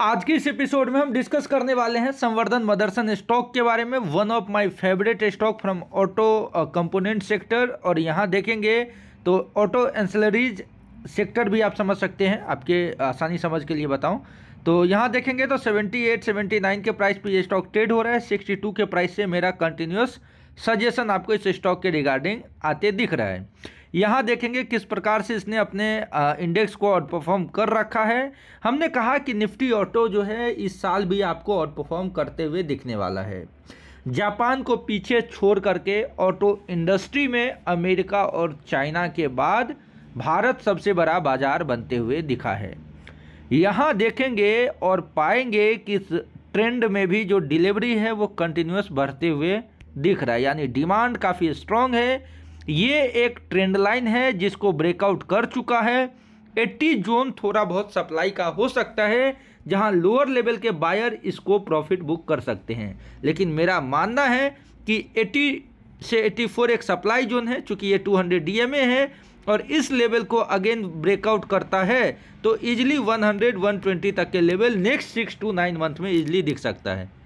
आज के इस एपिसोड में हम डिस्कस करने वाले हैं संवर्धन मदरसन स्टॉक के बारे में one of my favourite stock from auto component sector और यहाँ देखेंगे तो ऑटो एंसलरीज सेक्टर भी आप समझ सकते हैं आपके आसानी समझ के लिए बताऊँ तो यहाँ देखेंगे तो 78, 79 के प्राइस पे ये स्टॉक ट्रेड हो रहा है सिक्सटी के प्राइस से मेरा कंटिन्यूस सजेशन आपको इस स्टॉक के रिगार्डिंग आते दिख रहा है यहाँ देखेंगे किस प्रकार से इसने अपने इंडेक्स को आउट परफॉर्म कर रखा है हमने कहा कि निफ्टी ऑटो जो है इस साल भी आपको आउट परफॉर्म करते हुए दिखने वाला है जापान को पीछे छोड़ करके ऑटो इंडस्ट्री में अमेरिका और चाइना के बाद भारत सबसे बड़ा बाजार बनते हुए दिखा है यहाँ देखेंगे और पाएंगे कि इस ट्रेंड में भी जो डिलीवरी है वो कंटिन्यूस बढ़ते हुए दिख रहा है यानी डिमांड काफ़ी स्ट्रांग है ये एक ट्रेंड लाइन है जिसको ब्रेकआउट कर चुका है 80 जोन थोड़ा बहुत सप्लाई का हो सकता है जहां लोअर लेवल के बायर इसको प्रॉफिट बुक कर सकते हैं लेकिन मेरा मानना है कि 80 से 84 एक सप्लाई जोन है चूँकि ये 200 हंड्रेड है और इस लेवल को अगेन ब्रेकआउट करता है तो इजीली 100 120 तक के level next six to nine month में इज़ली दिख सकता है